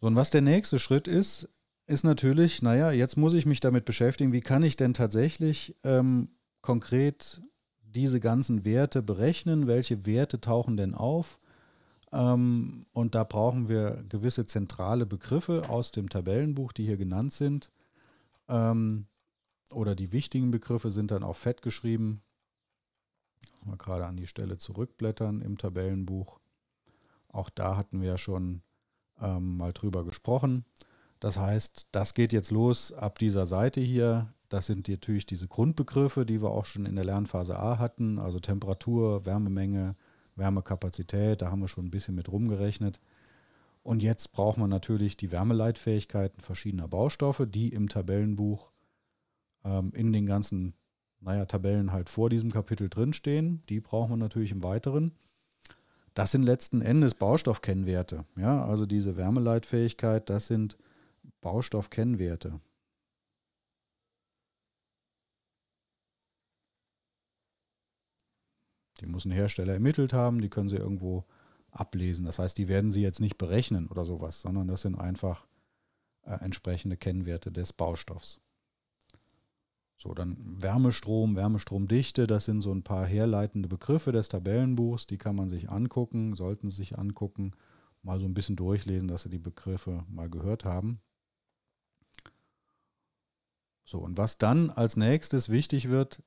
So, und was der nächste Schritt ist, ist natürlich, naja, jetzt muss ich mich damit beschäftigen, wie kann ich denn tatsächlich ähm, konkret diese ganzen Werte berechnen, welche Werte tauchen denn auf. Ähm, und da brauchen wir gewisse zentrale Begriffe aus dem Tabellenbuch, die hier genannt sind. Ähm, oder die wichtigen Begriffe sind dann auch fett geschrieben. Mal gerade an die Stelle zurückblättern im Tabellenbuch. Auch da hatten wir ja schon ähm, mal drüber gesprochen. Das heißt, das geht jetzt los ab dieser Seite hier. Das sind natürlich diese Grundbegriffe, die wir auch schon in der Lernphase A hatten, also Temperatur, Wärmemenge, Wärmekapazität, da haben wir schon ein bisschen mit rumgerechnet. Und jetzt braucht man natürlich die Wärmeleitfähigkeiten verschiedener Baustoffe, die im Tabellenbuch ähm, in den ganzen, naja, Tabellen halt vor diesem Kapitel drinstehen. Die brauchen wir natürlich im Weiteren. Das sind letzten Endes Baustoffkennwerte. Ja, also diese Wärmeleitfähigkeit, das sind Baustoffkennwerte. Die muss ein Hersteller ermittelt haben, die können sie irgendwo ablesen. Das heißt, die werden sie jetzt nicht berechnen oder sowas, sondern das sind einfach äh, entsprechende Kennwerte des Baustoffs. So, dann Wärmestrom, Wärmestromdichte, das sind so ein paar herleitende Begriffe des Tabellenbuchs, die kann man sich angucken, sollten sich angucken, mal so ein bisschen durchlesen, dass Sie die Begriffe mal gehört haben. So, und was dann als nächstes wichtig wird,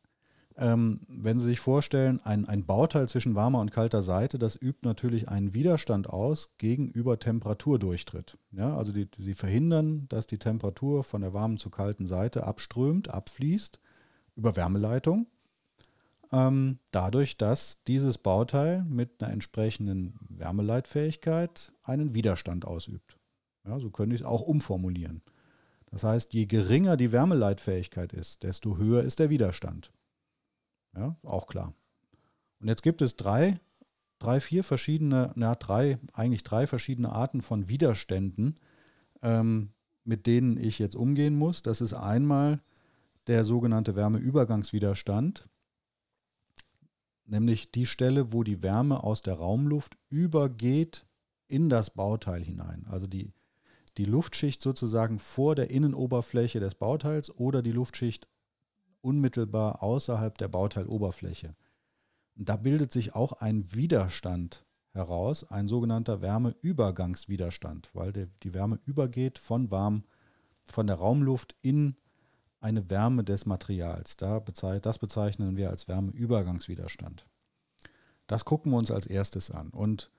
ähm, wenn Sie sich vorstellen, ein, ein Bauteil zwischen warmer und kalter Seite, das übt natürlich einen Widerstand aus gegenüber Temperaturdurchtritt. Ja, also die, Sie verhindern, dass die Temperatur von der warmen zu kalten Seite abströmt, abfließt über Wärmeleitung. Ähm, dadurch, dass dieses Bauteil mit einer entsprechenden Wärmeleitfähigkeit einen Widerstand ausübt. Ja, so könnte ich es auch umformulieren. Das heißt, je geringer die Wärmeleitfähigkeit ist, desto höher ist der Widerstand. Ja, auch klar. Und jetzt gibt es drei, drei, vier verschiedene, na, drei, eigentlich drei verschiedene Arten von Widerständen, ähm, mit denen ich jetzt umgehen muss. Das ist einmal der sogenannte Wärmeübergangswiderstand, nämlich die Stelle, wo die Wärme aus der Raumluft übergeht in das Bauteil hinein. Also die, die Luftschicht sozusagen vor der Innenoberfläche des Bauteils oder die Luftschicht unmittelbar außerhalb der Bauteiloberfläche. Und da bildet sich auch ein Widerstand heraus, ein sogenannter Wärmeübergangswiderstand, weil die, die Wärme übergeht von warm, von der Raumluft in eine Wärme des Materials. Da bezei das bezeichnen wir als Wärmeübergangswiderstand. Das gucken wir uns als erstes an. Und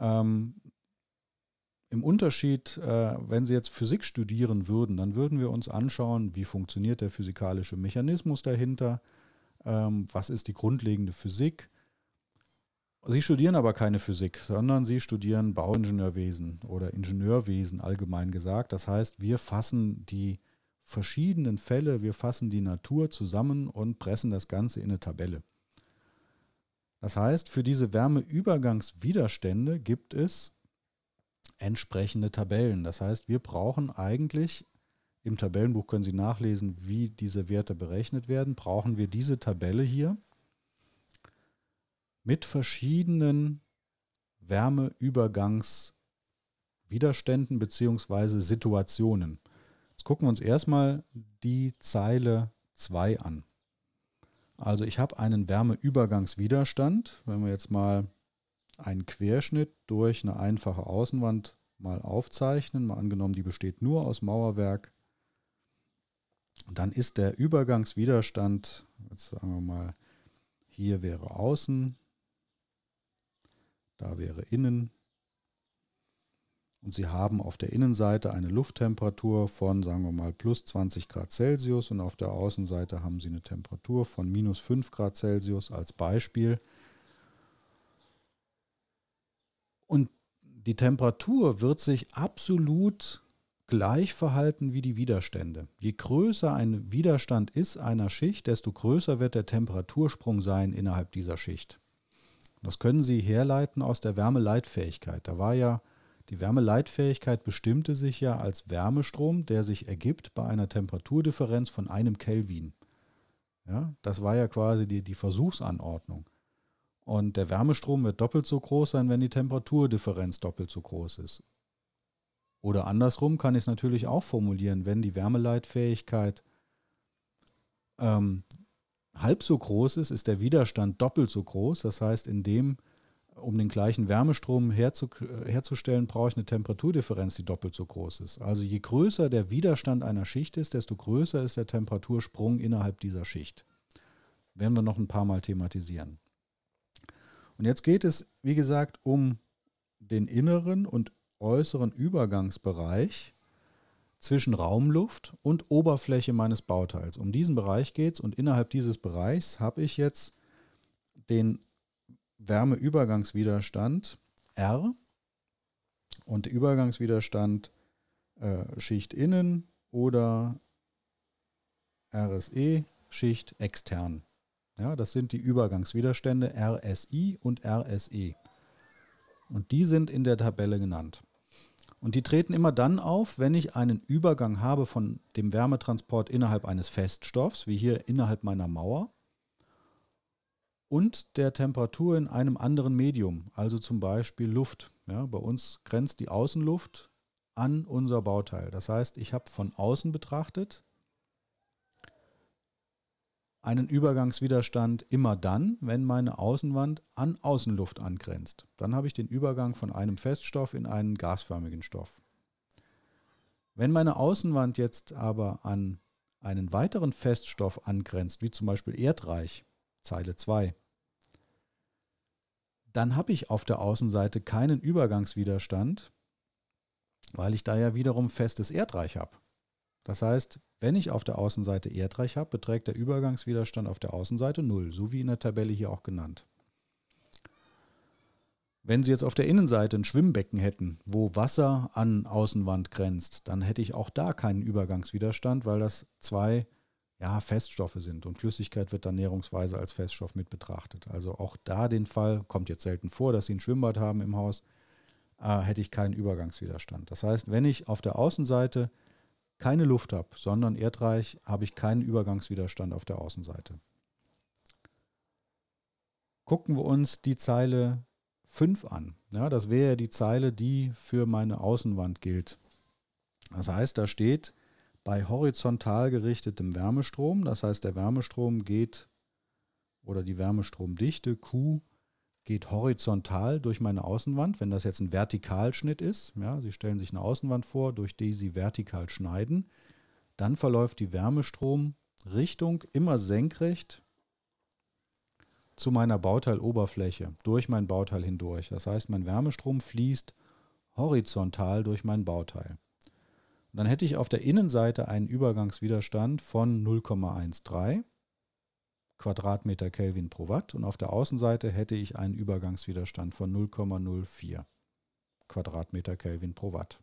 ähm, im Unterschied, äh, wenn Sie jetzt Physik studieren würden, dann würden wir uns anschauen, wie funktioniert der physikalische Mechanismus dahinter, ähm, was ist die grundlegende Physik. Sie studieren aber keine Physik, sondern Sie studieren Bauingenieurwesen oder Ingenieurwesen allgemein gesagt. Das heißt, wir fassen die verschiedenen Fälle, wir fassen die Natur zusammen und pressen das Ganze in eine Tabelle. Das heißt, für diese Wärmeübergangswiderstände gibt es entsprechende Tabellen. Das heißt, wir brauchen eigentlich, im Tabellenbuch können Sie nachlesen, wie diese Werte berechnet werden, brauchen wir diese Tabelle hier mit verschiedenen Wärmeübergangswiderständen bzw. Situationen. Jetzt gucken wir uns erstmal die Zeile 2 an. Also ich habe einen Wärmeübergangswiderstand, wenn wir jetzt mal einen Querschnitt durch eine einfache Außenwand mal aufzeichnen, mal angenommen, die besteht nur aus Mauerwerk, dann ist der Übergangswiderstand, jetzt sagen wir mal, hier wäre außen, da wäre innen. Und Sie haben auf der Innenseite eine Lufttemperatur von, sagen wir mal, plus 20 Grad Celsius und auf der Außenseite haben Sie eine Temperatur von minus 5 Grad Celsius als Beispiel. Und die Temperatur wird sich absolut gleich verhalten wie die Widerstände. Je größer ein Widerstand ist einer Schicht, desto größer wird der Temperatursprung sein innerhalb dieser Schicht. Das können Sie herleiten aus der Wärmeleitfähigkeit. Da war ja die Wärmeleitfähigkeit bestimmte sich ja als Wärmestrom, der sich ergibt bei einer Temperaturdifferenz von einem Kelvin. Ja, das war ja quasi die, die Versuchsanordnung. Und der Wärmestrom wird doppelt so groß sein, wenn die Temperaturdifferenz doppelt so groß ist. Oder andersrum kann ich es natürlich auch formulieren, wenn die Wärmeleitfähigkeit ähm, halb so groß ist, ist der Widerstand doppelt so groß. Das heißt, in dem, um den gleichen Wärmestrom herzu, herzustellen, brauche ich eine Temperaturdifferenz, die doppelt so groß ist. Also je größer der Widerstand einer Schicht ist, desto größer ist der Temperatursprung innerhalb dieser Schicht. Werden wir noch ein paar Mal thematisieren. Und jetzt geht es, wie gesagt, um den inneren und äußeren Übergangsbereich zwischen Raumluft und Oberfläche meines Bauteils. Um diesen Bereich geht es und innerhalb dieses Bereichs habe ich jetzt den Wärmeübergangswiderstand R und der Übergangswiderstand äh, Schicht innen oder RSE Schicht extern. Ja, das sind die Übergangswiderstände RSI und RSE. Und die sind in der Tabelle genannt. Und die treten immer dann auf, wenn ich einen Übergang habe von dem Wärmetransport innerhalb eines Feststoffs, wie hier innerhalb meiner Mauer, und der Temperatur in einem anderen Medium, also zum Beispiel Luft. Ja, bei uns grenzt die Außenluft an unser Bauteil. Das heißt, ich habe von außen betrachtet einen Übergangswiderstand immer dann, wenn meine Außenwand an Außenluft angrenzt. Dann habe ich den Übergang von einem Feststoff in einen gasförmigen Stoff. Wenn meine Außenwand jetzt aber an einen weiteren Feststoff angrenzt, wie zum Beispiel Erdreich, Zeile 2, dann habe ich auf der Außenseite keinen Übergangswiderstand, weil ich da ja wiederum festes Erdreich habe. Das heißt, wenn ich auf der Außenseite Erdreich habe, beträgt der Übergangswiderstand auf der Außenseite 0, so wie in der Tabelle hier auch genannt. Wenn Sie jetzt auf der Innenseite ein Schwimmbecken hätten, wo Wasser an Außenwand grenzt, dann hätte ich auch da keinen Übergangswiderstand, weil das zwei ja, Feststoffe sind und Flüssigkeit wird dann näherungsweise als Feststoff mit betrachtet. Also auch da den Fall, kommt jetzt selten vor, dass Sie ein Schwimmbad haben im Haus, äh, hätte ich keinen Übergangswiderstand. Das heißt, wenn ich auf der Außenseite keine Luft habe, sondern erdreich, habe ich keinen Übergangswiderstand auf der Außenseite. Gucken wir uns die Zeile 5 an. Ja, das wäre die Zeile, die für meine Außenwand gilt. Das heißt, da steht bei horizontal gerichtetem Wärmestrom, das heißt, der Wärmestrom geht oder die Wärmestromdichte Q geht horizontal durch meine Außenwand. Wenn das jetzt ein Vertikalschnitt ist, ja, Sie stellen sich eine Außenwand vor, durch die Sie vertikal schneiden, dann verläuft die Wärmestromrichtung immer senkrecht zu meiner Bauteiloberfläche, durch mein Bauteil hindurch. Das heißt, mein Wärmestrom fließt horizontal durch mein Bauteil. Dann hätte ich auf der Innenseite einen Übergangswiderstand von 0,13 Quadratmeter Kelvin pro Watt und auf der Außenseite hätte ich einen Übergangswiderstand von 0,04 Quadratmeter Kelvin pro Watt.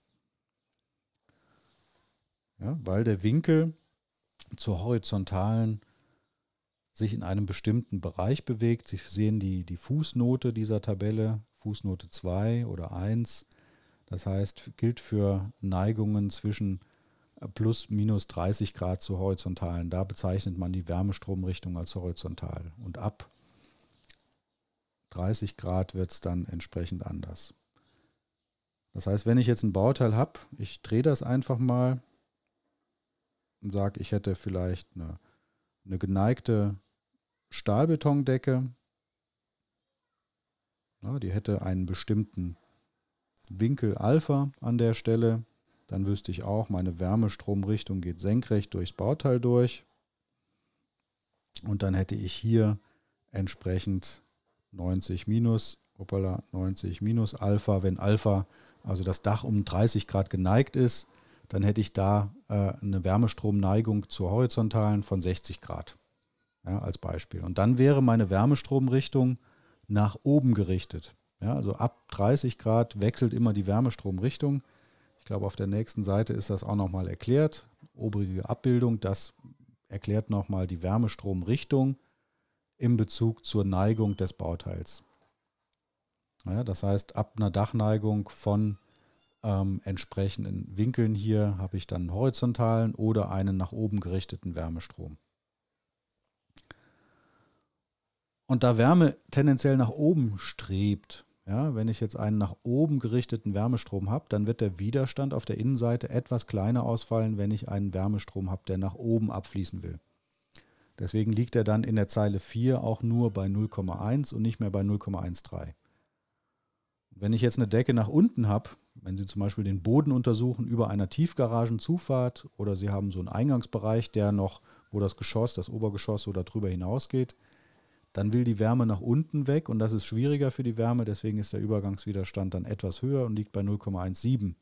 Ja, weil der Winkel zur horizontalen sich in einem bestimmten Bereich bewegt. Sie sehen die, die Fußnote dieser Tabelle, Fußnote 2 oder 1. Das heißt, gilt für Neigungen zwischen plus minus 30 Grad zu horizontalen. Da bezeichnet man die Wärmestromrichtung als horizontal. Und ab 30 Grad wird es dann entsprechend anders. Das heißt, wenn ich jetzt ein Bauteil habe, ich drehe das einfach mal und sage, ich hätte vielleicht eine, eine geneigte Stahlbetondecke. Ja, die hätte einen bestimmten Winkel Alpha an der Stelle. Dann wüsste ich auch, meine Wärmestromrichtung geht senkrecht durchs Bauteil durch. Und dann hätte ich hier entsprechend 90 minus, hoppala, 90 minus Alpha. Wenn Alpha, also das Dach um 30 Grad geneigt ist, dann hätte ich da äh, eine Wärmestromneigung zur horizontalen von 60 Grad. Ja, als Beispiel. Und dann wäre meine Wärmestromrichtung nach oben gerichtet. Ja, also ab 30 Grad wechselt immer die Wärmestromrichtung glaube, auf der nächsten Seite ist das auch nochmal erklärt. Obrige Abbildung, das erklärt nochmal die Wärmestromrichtung im Bezug zur Neigung des Bauteils. Ja, das heißt, ab einer Dachneigung von ähm, entsprechenden Winkeln hier habe ich dann einen horizontalen oder einen nach oben gerichteten Wärmestrom. Und da Wärme tendenziell nach oben strebt, ja, wenn ich jetzt einen nach oben gerichteten Wärmestrom habe, dann wird der Widerstand auf der Innenseite etwas kleiner ausfallen, wenn ich einen Wärmestrom habe, der nach oben abfließen will. Deswegen liegt er dann in der Zeile 4 auch nur bei 0,1 und nicht mehr bei 0,13. Wenn ich jetzt eine Decke nach unten habe, wenn Sie zum Beispiel den Boden untersuchen über einer Tiefgaragenzufahrt oder Sie haben so einen Eingangsbereich, der noch, wo das Geschoss, das Obergeschoss so darüber hinausgeht, dann will die Wärme nach unten weg und das ist schwieriger für die Wärme, deswegen ist der Übergangswiderstand dann etwas höher und liegt bei 0,17.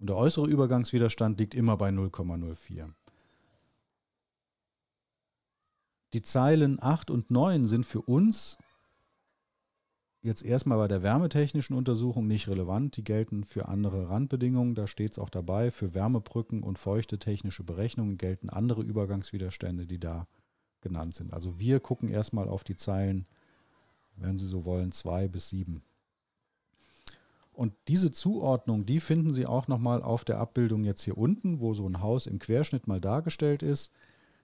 Und der äußere Übergangswiderstand liegt immer bei 0,04. Die Zeilen 8 und 9 sind für uns jetzt erstmal bei der wärmetechnischen Untersuchung nicht relevant. Die gelten für andere Randbedingungen, da steht es auch dabei. Für Wärmebrücken und feuchte technische Berechnungen gelten andere Übergangswiderstände, die da genannt sind. Also wir gucken erstmal auf die Zeilen, wenn Sie so wollen, 2 bis 7. Und diese Zuordnung, die finden Sie auch nochmal auf der Abbildung jetzt hier unten, wo so ein Haus im Querschnitt mal dargestellt ist.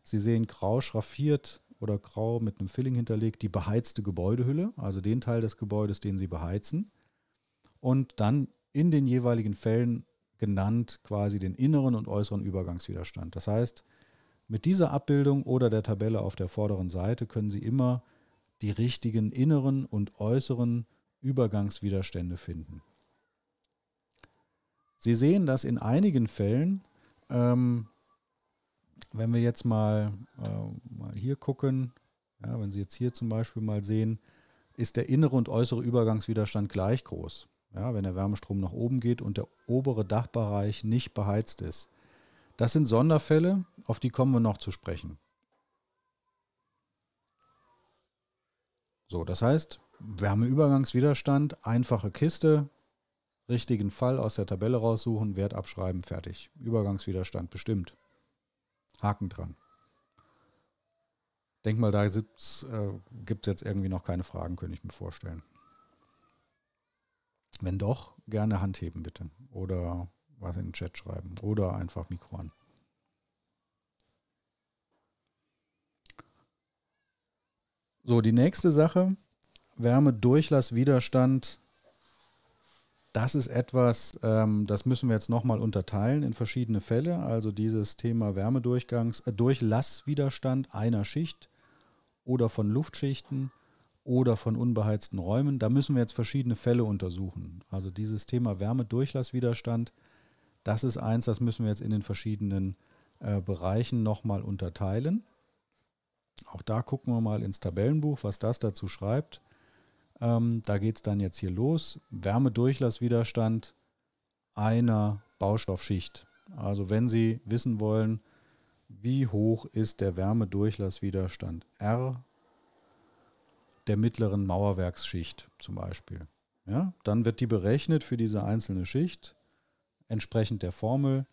Sie sehen grau schraffiert oder grau mit einem Filling hinterlegt die beheizte Gebäudehülle, also den Teil des Gebäudes, den Sie beheizen. Und dann in den jeweiligen Fällen genannt quasi den inneren und äußeren Übergangswiderstand. Das heißt, mit dieser Abbildung oder der Tabelle auf der vorderen Seite können Sie immer die richtigen inneren und äußeren Übergangswiderstände finden. Sie sehen, dass in einigen Fällen, ähm, wenn wir jetzt mal, äh, mal hier gucken, ja, wenn Sie jetzt hier zum Beispiel mal sehen, ist der innere und äußere Übergangswiderstand gleich groß. Ja, wenn der Wärmestrom nach oben geht und der obere Dachbereich nicht beheizt ist. Das sind Sonderfälle, auf die kommen wir noch zu sprechen. So, das heißt, Wärmeübergangswiderstand, einfache Kiste, richtigen Fall aus der Tabelle raussuchen, Wert abschreiben, fertig. Übergangswiderstand bestimmt. Haken dran. Denk mal, da äh, gibt es jetzt irgendwie noch keine Fragen, könnte ich mir vorstellen. Wenn doch, gerne Hand heben bitte. Oder was in den Chat schreiben oder einfach Mikro an. So, die nächste Sache, Wärme, Durchlass, Widerstand, das ist etwas, ähm, das müssen wir jetzt nochmal unterteilen in verschiedene Fälle. Also dieses Thema Wärmedurchgangs, äh, Durchlasswiderstand einer Schicht oder von Luftschichten oder von unbeheizten Räumen. Da müssen wir jetzt verschiedene Fälle untersuchen. Also dieses Thema Wärmedurchlasswiderstand, Durchlasswiderstand, das ist eins, das müssen wir jetzt in den verschiedenen äh, Bereichen nochmal unterteilen. Auch da gucken wir mal ins Tabellenbuch, was das dazu schreibt. Ähm, da geht es dann jetzt hier los. Wärmedurchlasswiderstand einer Baustoffschicht. Also wenn Sie wissen wollen, wie hoch ist der Wärmedurchlasswiderstand R der mittleren Mauerwerksschicht zum Beispiel. Ja, dann wird die berechnet für diese einzelne Schicht entsprechend der Formel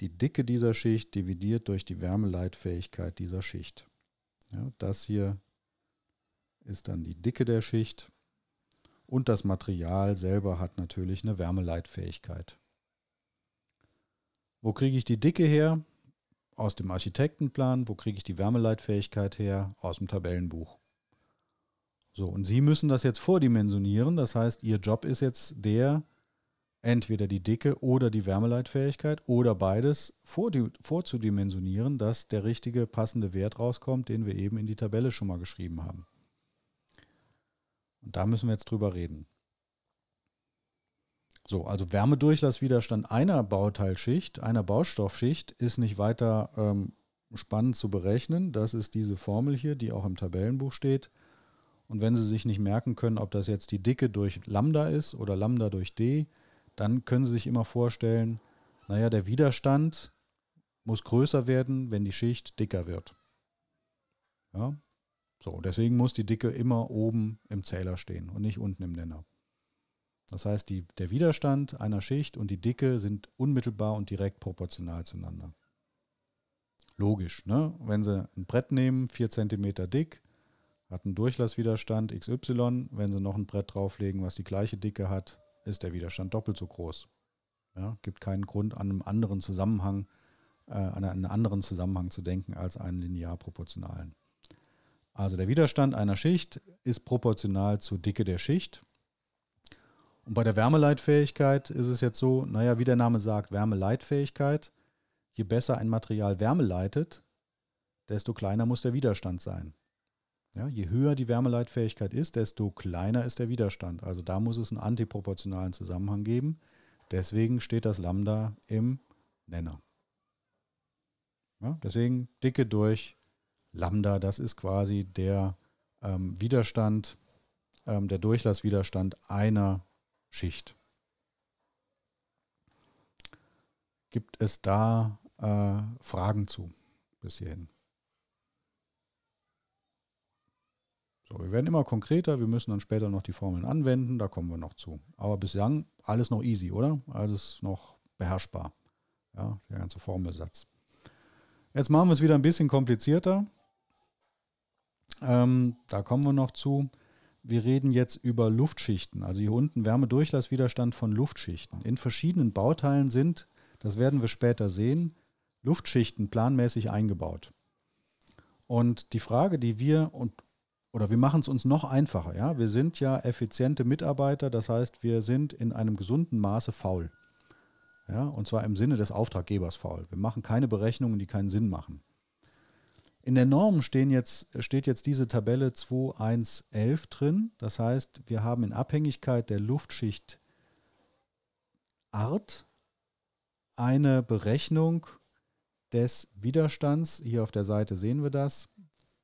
die Dicke dieser Schicht dividiert durch die Wärmeleitfähigkeit dieser Schicht. Ja, das hier ist dann die Dicke der Schicht und das Material selber hat natürlich eine Wärmeleitfähigkeit. Wo kriege ich die Dicke her? Aus dem Architektenplan. Wo kriege ich die Wärmeleitfähigkeit her? Aus dem Tabellenbuch. So, und Sie müssen das jetzt vordimensionieren. Das heißt, Ihr Job ist jetzt der, entweder die Dicke oder die Wärmeleitfähigkeit oder beides vorzudimensionieren, dass der richtige passende Wert rauskommt, den wir eben in die Tabelle schon mal geschrieben haben. Und da müssen wir jetzt drüber reden. So, also Wärmedurchlasswiderstand einer Bauteilschicht, einer Baustoffschicht ist nicht weiter ähm, spannend zu berechnen. Das ist diese Formel hier, die auch im Tabellenbuch steht. Und wenn Sie sich nicht merken können, ob das jetzt die Dicke durch Lambda ist oder Lambda durch D, dann können Sie sich immer vorstellen, naja, der Widerstand muss größer werden, wenn die Schicht dicker wird. Ja? So, deswegen muss die Dicke immer oben im Zähler stehen und nicht unten im Nenner. Das heißt, die, der Widerstand einer Schicht und die Dicke sind unmittelbar und direkt proportional zueinander. Logisch, ne? Wenn Sie ein Brett nehmen, 4 cm dick, hat einen Durchlasswiderstand XY. Wenn Sie noch ein Brett drauflegen, was die gleiche Dicke hat, ist der Widerstand doppelt so groß. Ja, gibt keinen Grund, an einem anderen Zusammenhang, äh, an einen anderen Zusammenhang zu denken als einen linear proportionalen. Also der Widerstand einer Schicht ist proportional zur Dicke der Schicht. Und bei der Wärmeleitfähigkeit ist es jetzt so, naja, wie der Name sagt, Wärmeleitfähigkeit, je besser ein Material Wärme leitet, desto kleiner muss der Widerstand sein. Ja, je höher die Wärmeleitfähigkeit ist, desto kleiner ist der Widerstand. Also da muss es einen antiproportionalen Zusammenhang geben. Deswegen steht das Lambda im Nenner. Ja, deswegen Dicke durch Lambda, das ist quasi der ähm, Widerstand, ähm, der Durchlasswiderstand einer Schicht. Gibt es da äh, Fragen zu bis hierhin? So, wir werden immer konkreter, wir müssen dann später noch die Formeln anwenden, da kommen wir noch zu. Aber bislang alles noch easy, oder? Alles also noch beherrschbar. Ja, der ganze Formelsatz. Jetzt machen wir es wieder ein bisschen komplizierter. Ähm, da kommen wir noch zu. Wir reden jetzt über Luftschichten. Also hier unten Wärmedurchlasswiderstand von Luftschichten. In verschiedenen Bauteilen sind, das werden wir später sehen, Luftschichten planmäßig eingebaut. Und die Frage, die wir und oder wir machen es uns noch einfacher. Ja? Wir sind ja effiziente Mitarbeiter, das heißt, wir sind in einem gesunden Maße faul. Ja? Und zwar im Sinne des Auftraggebers faul. Wir machen keine Berechnungen, die keinen Sinn machen. In der Norm stehen jetzt, steht jetzt diese Tabelle 2111 drin. Das heißt, wir haben in Abhängigkeit der Luftschicht Art eine Berechnung des Widerstands. Hier auf der Seite sehen wir das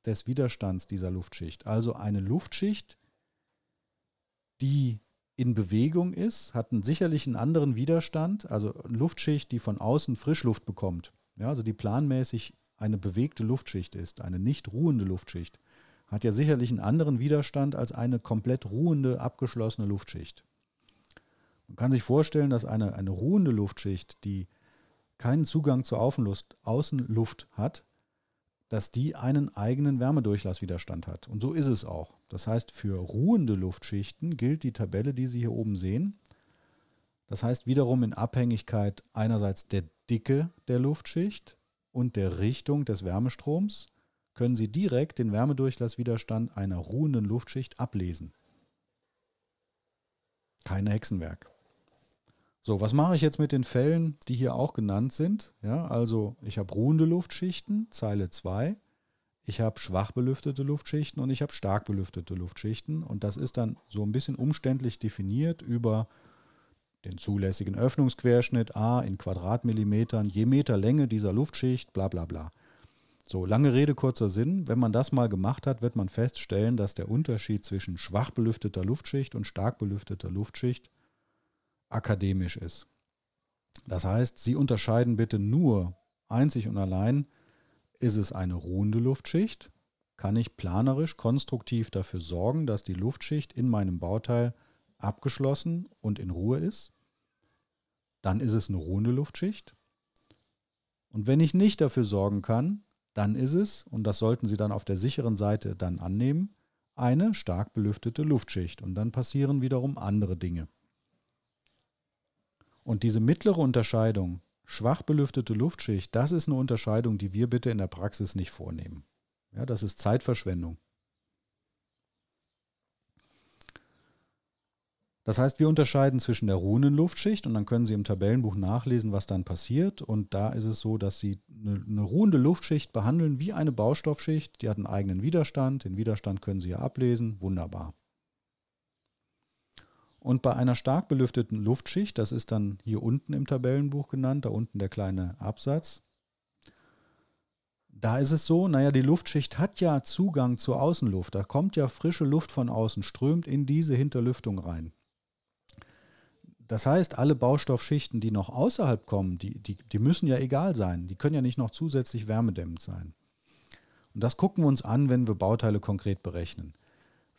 des Widerstands dieser Luftschicht. Also eine Luftschicht, die in Bewegung ist, hat einen sicherlich einen anderen Widerstand, also eine Luftschicht, die von außen Frischluft bekommt. Ja, also die planmäßig eine bewegte Luftschicht ist, eine nicht ruhende Luftschicht, hat ja sicherlich einen anderen Widerstand als eine komplett ruhende, abgeschlossene Luftschicht. Man kann sich vorstellen, dass eine, eine ruhende Luftschicht, die keinen Zugang zur Außenluft hat, dass die einen eigenen Wärmedurchlasswiderstand hat. Und so ist es auch. Das heißt, für ruhende Luftschichten gilt die Tabelle, die Sie hier oben sehen. Das heißt wiederum in Abhängigkeit einerseits der Dicke der Luftschicht und der Richtung des Wärmestroms können Sie direkt den Wärmedurchlasswiderstand einer ruhenden Luftschicht ablesen. Kein Hexenwerk. So, was mache ich jetzt mit den Fällen, die hier auch genannt sind? Ja, also ich habe ruhende Luftschichten, Zeile 2. Ich habe schwach belüftete Luftschichten und ich habe stark belüftete Luftschichten. Und das ist dann so ein bisschen umständlich definiert über den zulässigen Öffnungsquerschnitt A in Quadratmillimetern, je Meter Länge dieser Luftschicht, bla bla bla. So, lange Rede, kurzer Sinn. Wenn man das mal gemacht hat, wird man feststellen, dass der Unterschied zwischen schwach belüfteter Luftschicht und stark belüfteter Luftschicht akademisch ist. Das heißt, Sie unterscheiden bitte nur einzig und allein, ist es eine ruhende Luftschicht? Kann ich planerisch, konstruktiv dafür sorgen, dass die Luftschicht in meinem Bauteil abgeschlossen und in Ruhe ist? Dann ist es eine ruhende Luftschicht. Und wenn ich nicht dafür sorgen kann, dann ist es, und das sollten Sie dann auf der sicheren Seite dann annehmen, eine stark belüftete Luftschicht. Und dann passieren wiederum andere Dinge. Und diese mittlere Unterscheidung, schwach belüftete Luftschicht, das ist eine Unterscheidung, die wir bitte in der Praxis nicht vornehmen. Ja, das ist Zeitverschwendung. Das heißt, wir unterscheiden zwischen der ruhenden Luftschicht und dann können Sie im Tabellenbuch nachlesen, was dann passiert. Und da ist es so, dass Sie eine, eine ruhende Luftschicht behandeln wie eine Baustoffschicht. Die hat einen eigenen Widerstand. Den Widerstand können Sie ja ablesen. Wunderbar. Und bei einer stark belüfteten Luftschicht, das ist dann hier unten im Tabellenbuch genannt, da unten der kleine Absatz, da ist es so, naja, die Luftschicht hat ja Zugang zur Außenluft. Da kommt ja frische Luft von außen, strömt in diese Hinterlüftung rein. Das heißt, alle Baustoffschichten, die noch außerhalb kommen, die, die, die müssen ja egal sein. Die können ja nicht noch zusätzlich wärmedämmend sein. Und das gucken wir uns an, wenn wir Bauteile konkret berechnen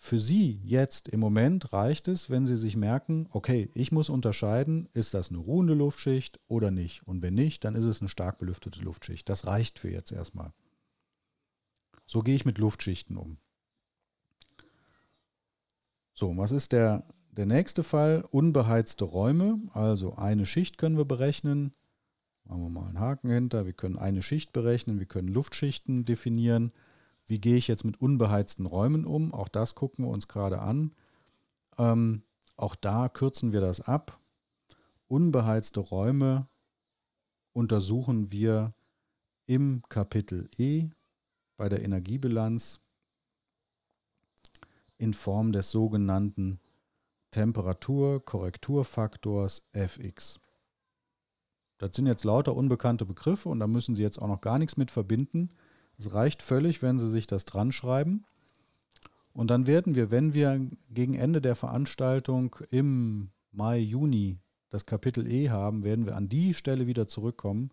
für Sie jetzt im Moment reicht es, wenn Sie sich merken, okay, ich muss unterscheiden, ist das eine ruhende Luftschicht oder nicht. Und wenn nicht, dann ist es eine stark belüftete Luftschicht. Das reicht für jetzt erstmal. So gehe ich mit Luftschichten um. So, was ist der, der nächste Fall? Unbeheizte Räume. Also eine Schicht können wir berechnen. Machen wir mal einen Haken hinter. Wir können eine Schicht berechnen. Wir können Luftschichten definieren. Wie gehe ich jetzt mit unbeheizten Räumen um? Auch das gucken wir uns gerade an. Ähm, auch da kürzen wir das ab. Unbeheizte Räume untersuchen wir im Kapitel E bei der Energiebilanz in Form des sogenannten Temperatur-Korrekturfaktors Fx. Das sind jetzt lauter unbekannte Begriffe und da müssen Sie jetzt auch noch gar nichts mit verbinden. Es reicht völlig, wenn Sie sich das dran schreiben. Und dann werden wir, wenn wir gegen Ende der Veranstaltung im Mai, Juni das Kapitel E haben, werden wir an die Stelle wieder zurückkommen.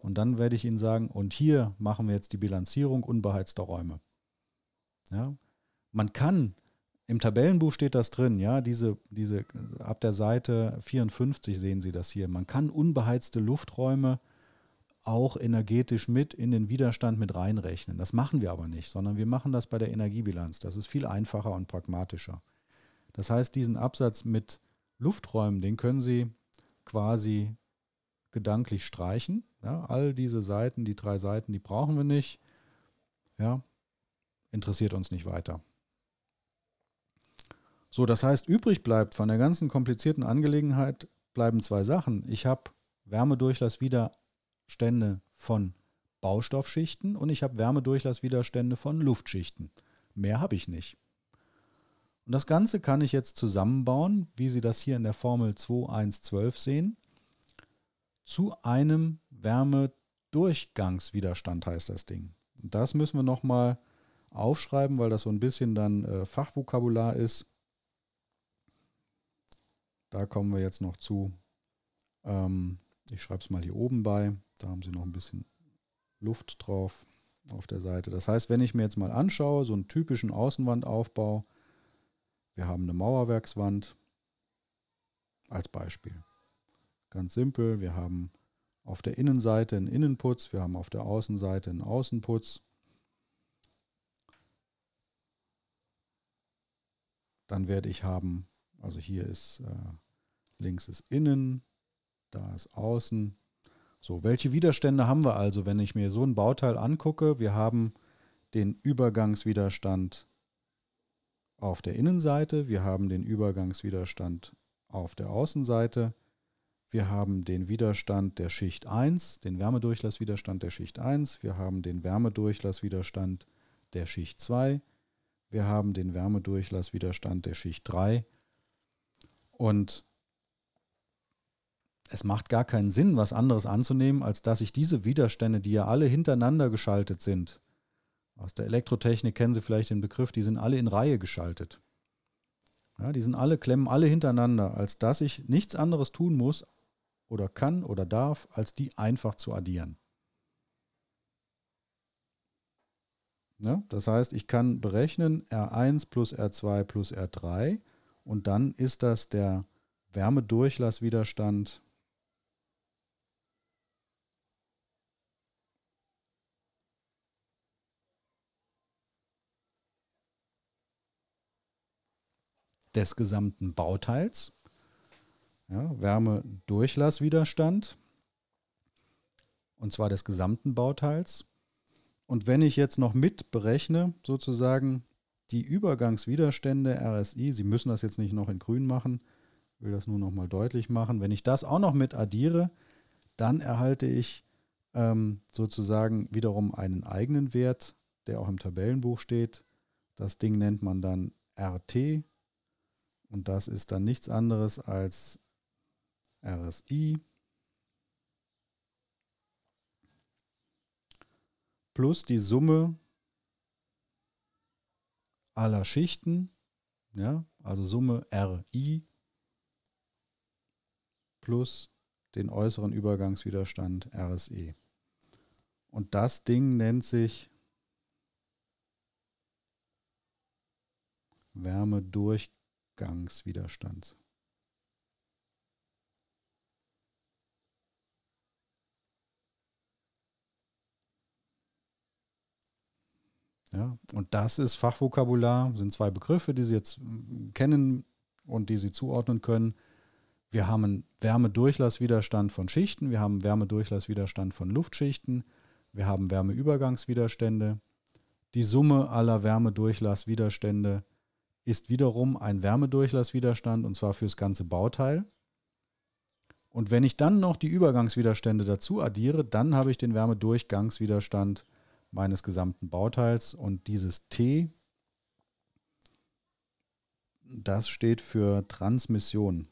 Und dann werde ich Ihnen sagen, und hier machen wir jetzt die Bilanzierung unbeheizter Räume. Ja? Man kann, im Tabellenbuch steht das drin, ja, diese, diese, ab der Seite 54 sehen Sie das hier. Man kann unbeheizte Lufträume äh, auch energetisch mit in den Widerstand mit reinrechnen. Das machen wir aber nicht, sondern wir machen das bei der Energiebilanz. Das ist viel einfacher und pragmatischer. Das heißt, diesen Absatz mit Lufträumen, den können Sie quasi gedanklich streichen. Ja, all diese Seiten, die drei Seiten, die brauchen wir nicht. Ja, interessiert uns nicht weiter. So, das heißt, übrig bleibt von der ganzen komplizierten Angelegenheit bleiben zwei Sachen. Ich habe Wärmedurchlass wieder Widerstände von Baustoffschichten und ich habe Wärmedurchlasswiderstände von Luftschichten. Mehr habe ich nicht. Und das Ganze kann ich jetzt zusammenbauen, wie Sie das hier in der Formel 2112 sehen, zu einem Wärmedurchgangswiderstand heißt das Ding. das müssen wir nochmal aufschreiben, weil das so ein bisschen dann äh, Fachvokabular ist. Da kommen wir jetzt noch zu. Ähm, ich schreibe es mal hier oben bei. Da haben Sie noch ein bisschen Luft drauf auf der Seite. Das heißt, wenn ich mir jetzt mal anschaue, so einen typischen Außenwandaufbau, wir haben eine Mauerwerkswand als Beispiel. Ganz simpel, wir haben auf der Innenseite einen Innenputz, wir haben auf der Außenseite einen Außenputz. Dann werde ich haben, also hier ist äh, links ist innen, da ist außen. So, welche Widerstände haben wir also, wenn ich mir so ein Bauteil angucke? Wir haben den Übergangswiderstand auf der Innenseite, wir haben den Übergangswiderstand auf der Außenseite, wir haben den Widerstand der Schicht 1, den Wärmedurchlasswiderstand der Schicht 1, wir haben den Wärmedurchlasswiderstand der Schicht 2, wir haben den Wärmedurchlasswiderstand der Schicht 3 und es macht gar keinen Sinn, was anderes anzunehmen, als dass ich diese Widerstände, die ja alle hintereinander geschaltet sind, aus der Elektrotechnik kennen Sie vielleicht den Begriff, die sind alle in Reihe geschaltet. Ja, die sind alle, klemmen alle hintereinander, als dass ich nichts anderes tun muss oder kann oder darf, als die einfach zu addieren. Ja, das heißt, ich kann berechnen R1 plus R2 plus R3 und dann ist das der Wärmedurchlasswiderstand des gesamten Bauteils. Ja, Wärmedurchlasswiderstand. Und zwar des gesamten Bauteils. Und wenn ich jetzt noch mitberechne, sozusagen die Übergangswiderstände RSI, Sie müssen das jetzt nicht noch in grün machen, ich will das nur noch mal deutlich machen. Wenn ich das auch noch mit addiere, dann erhalte ich ähm, sozusagen wiederum einen eigenen Wert, der auch im Tabellenbuch steht. Das Ding nennt man dann RT, und das ist dann nichts anderes als RSI plus die Summe aller Schichten, ja, also Summe RI plus den äußeren Übergangswiderstand RSE. Und das Ding nennt sich Wärme Rückgangswiderstands. Ja, und das ist Fachvokabular, sind zwei Begriffe, die Sie jetzt hm, kennen und die Sie zuordnen können. Wir haben einen Wärmedurchlasswiderstand von Schichten, wir haben einen Wärmedurchlasswiderstand von Luftschichten, wir haben Wärmeübergangswiderstände. Die Summe aller Wärmedurchlasswiderstände ist wiederum ein Wärmedurchlasswiderstand und zwar fürs ganze Bauteil. Und wenn ich dann noch die Übergangswiderstände dazu addiere, dann habe ich den Wärmedurchgangswiderstand meines gesamten Bauteils und dieses T, das steht für Transmission.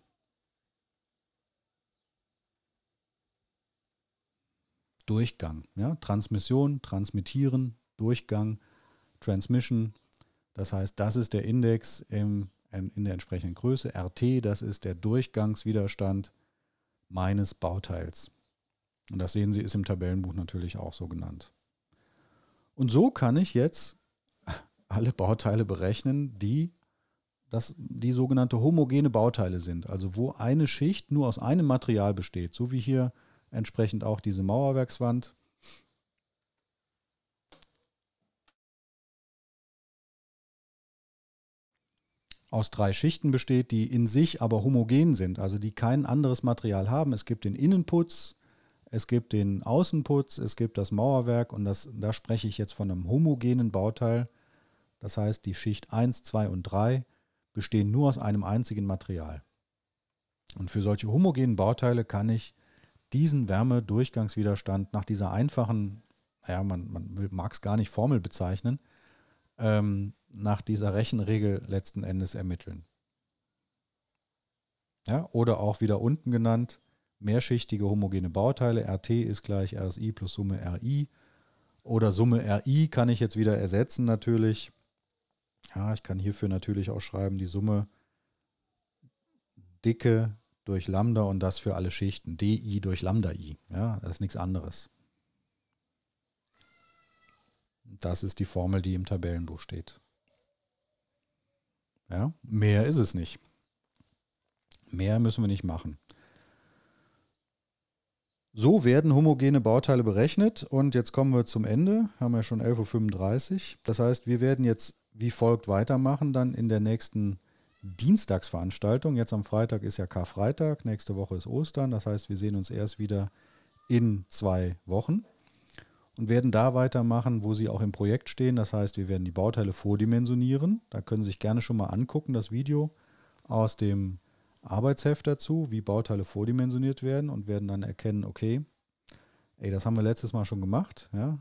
Durchgang, ja, Transmission, Transmittieren, Durchgang, Transmission, das heißt, das ist der Index im, in der entsprechenden Größe. RT, das ist der Durchgangswiderstand meines Bauteils. Und das sehen Sie, ist im Tabellenbuch natürlich auch so genannt. Und so kann ich jetzt alle Bauteile berechnen, die das, die sogenannte homogene Bauteile sind. Also wo eine Schicht nur aus einem Material besteht, so wie hier entsprechend auch diese Mauerwerkswand aus drei Schichten besteht, die in sich aber homogen sind, also die kein anderes Material haben. Es gibt den Innenputz, es gibt den Außenputz, es gibt das Mauerwerk und das, da spreche ich jetzt von einem homogenen Bauteil. Das heißt, die Schicht 1, 2 und 3 bestehen nur aus einem einzigen Material. Und für solche homogenen Bauteile kann ich diesen Wärmedurchgangswiderstand nach dieser einfachen, naja, man, man mag es gar nicht Formel bezeichnen, ähm, nach dieser Rechenregel letzten Endes ermitteln. Ja, oder auch wieder unten genannt, mehrschichtige homogene Bauteile, RT ist gleich RSI plus Summe RI. Oder Summe RI kann ich jetzt wieder ersetzen natürlich. Ja, ich kann hierfür natürlich auch schreiben, die Summe Dicke durch Lambda und das für alle Schichten. DI durch Lambda I. Ja, das ist nichts anderes. Das ist die Formel, die im Tabellenbuch steht. Ja, mehr ist es nicht. Mehr müssen wir nicht machen. So werden homogene Bauteile berechnet und jetzt kommen wir zum Ende, haben wir schon 11.35 Uhr. Das heißt, wir werden jetzt wie folgt weitermachen, dann in der nächsten Dienstagsveranstaltung. Jetzt am Freitag ist ja Karfreitag, nächste Woche ist Ostern, das heißt, wir sehen uns erst wieder in zwei Wochen und werden da weitermachen, wo sie auch im Projekt stehen. Das heißt, wir werden die Bauteile vordimensionieren. Da können Sie sich gerne schon mal angucken, das Video aus dem Arbeitsheft dazu, wie Bauteile vordimensioniert werden und werden dann erkennen, okay, ey, das haben wir letztes Mal schon gemacht. Ja?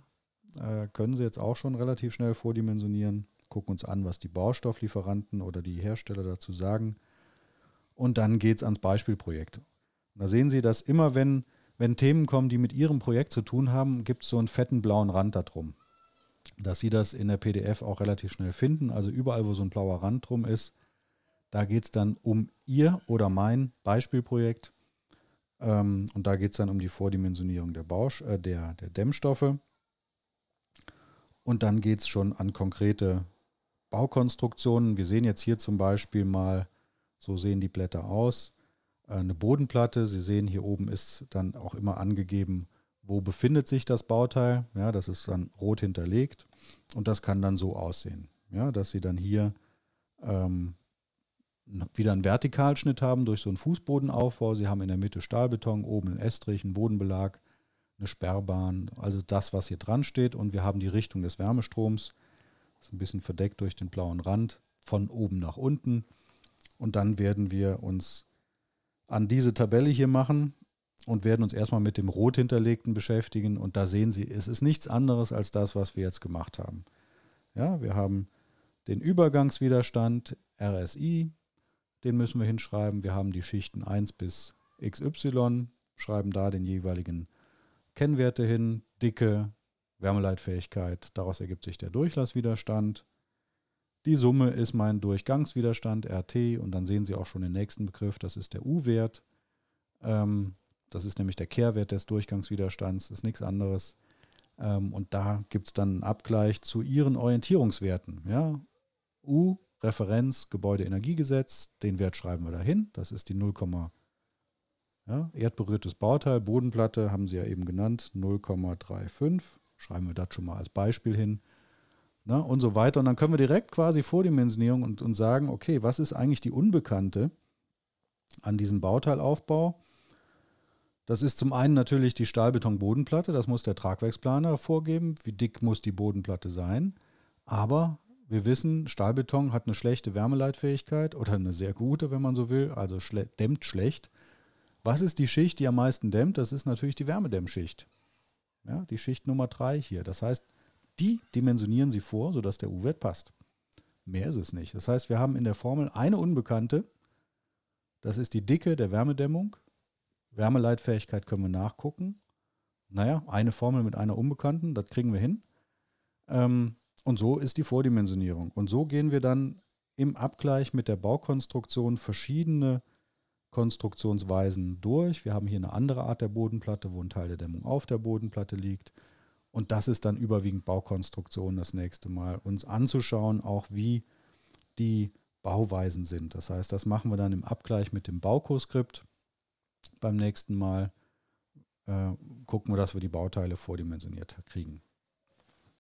Äh, können Sie jetzt auch schon relativ schnell vordimensionieren. Gucken uns an, was die Baustofflieferanten oder die Hersteller dazu sagen. Und dann geht es ans Beispielprojekt. Und da sehen Sie, dass immer wenn wenn Themen kommen, die mit Ihrem Projekt zu tun haben, gibt es so einen fetten blauen Rand da drum. Dass Sie das in der PDF auch relativ schnell finden. Also überall, wo so ein blauer Rand drum ist, da geht es dann um Ihr oder mein Beispielprojekt. Ähm, und da geht es dann um die Vordimensionierung der, Bausch, äh, der, der Dämmstoffe. Und dann geht es schon an konkrete Baukonstruktionen. Wir sehen jetzt hier zum Beispiel mal, so sehen die Blätter aus eine Bodenplatte. Sie sehen, hier oben ist dann auch immer angegeben, wo befindet sich das Bauteil. Ja, das ist dann rot hinterlegt und das kann dann so aussehen, ja, dass Sie dann hier ähm, wieder einen Vertikalschnitt haben durch so einen Fußbodenaufbau. Sie haben in der Mitte Stahlbeton, oben einen Estrich, einen Bodenbelag, eine Sperrbahn, also das, was hier dran steht. Und wir haben die Richtung des Wärmestroms, das ist ein bisschen verdeckt durch den blauen Rand, von oben nach unten. Und dann werden wir uns an diese Tabelle hier machen und werden uns erstmal mit dem rot hinterlegten beschäftigen. Und da sehen Sie, es ist nichts anderes als das, was wir jetzt gemacht haben. Ja, wir haben den Übergangswiderstand RSI, den müssen wir hinschreiben. Wir haben die Schichten 1 bis XY, schreiben da den jeweiligen Kennwerte hin, Dicke, Wärmeleitfähigkeit, daraus ergibt sich der Durchlasswiderstand. Die Summe ist mein Durchgangswiderstand RT und dann sehen Sie auch schon den nächsten Begriff, das ist der U-Wert. Ähm, das ist nämlich der Kehrwert des Durchgangswiderstands, ist nichts anderes. Ähm, und da gibt es dann einen Abgleich zu Ihren Orientierungswerten. Ja? U, Referenz, Gebäudeenergiegesetz, den Wert schreiben wir dahin, das ist die 0, ja? erdberührtes Bauteil, Bodenplatte haben Sie ja eben genannt, 0,35. Schreiben wir das schon mal als Beispiel hin ne, und so weiter. Und dann können wir direkt quasi Vordimensionierung und, und sagen, okay, was ist eigentlich die Unbekannte an diesem Bauteilaufbau? Das ist zum einen natürlich die Stahlbeton-Bodenplatte, das muss der Tragwerksplaner vorgeben, wie dick muss die Bodenplatte sein. Aber wir wissen, Stahlbeton hat eine schlechte Wärmeleitfähigkeit oder eine sehr gute, wenn man so will, also schle dämmt schlecht. Was ist die Schicht, die am meisten dämmt? Das ist natürlich die Wärmedämmschicht. Ja, die Schicht Nummer 3 hier. Das heißt, die dimensionieren sie vor, sodass der U-Wert passt. Mehr ist es nicht. Das heißt, wir haben in der Formel eine Unbekannte. Das ist die Dicke der Wärmedämmung. Wärmeleitfähigkeit können wir nachgucken. Naja, eine Formel mit einer Unbekannten, das kriegen wir hin. Ähm, und so ist die Vordimensionierung. Und so gehen wir dann im Abgleich mit der Baukonstruktion verschiedene Konstruktionsweisen durch. Wir haben hier eine andere Art der Bodenplatte, wo ein Teil der Dämmung auf der Bodenplatte liegt. Und das ist dann überwiegend Baukonstruktion das nächste Mal. Uns anzuschauen, auch wie die Bauweisen sind. Das heißt, das machen wir dann im Abgleich mit dem Baukoskript. Beim nächsten Mal äh, gucken wir, dass wir die Bauteile vordimensioniert kriegen.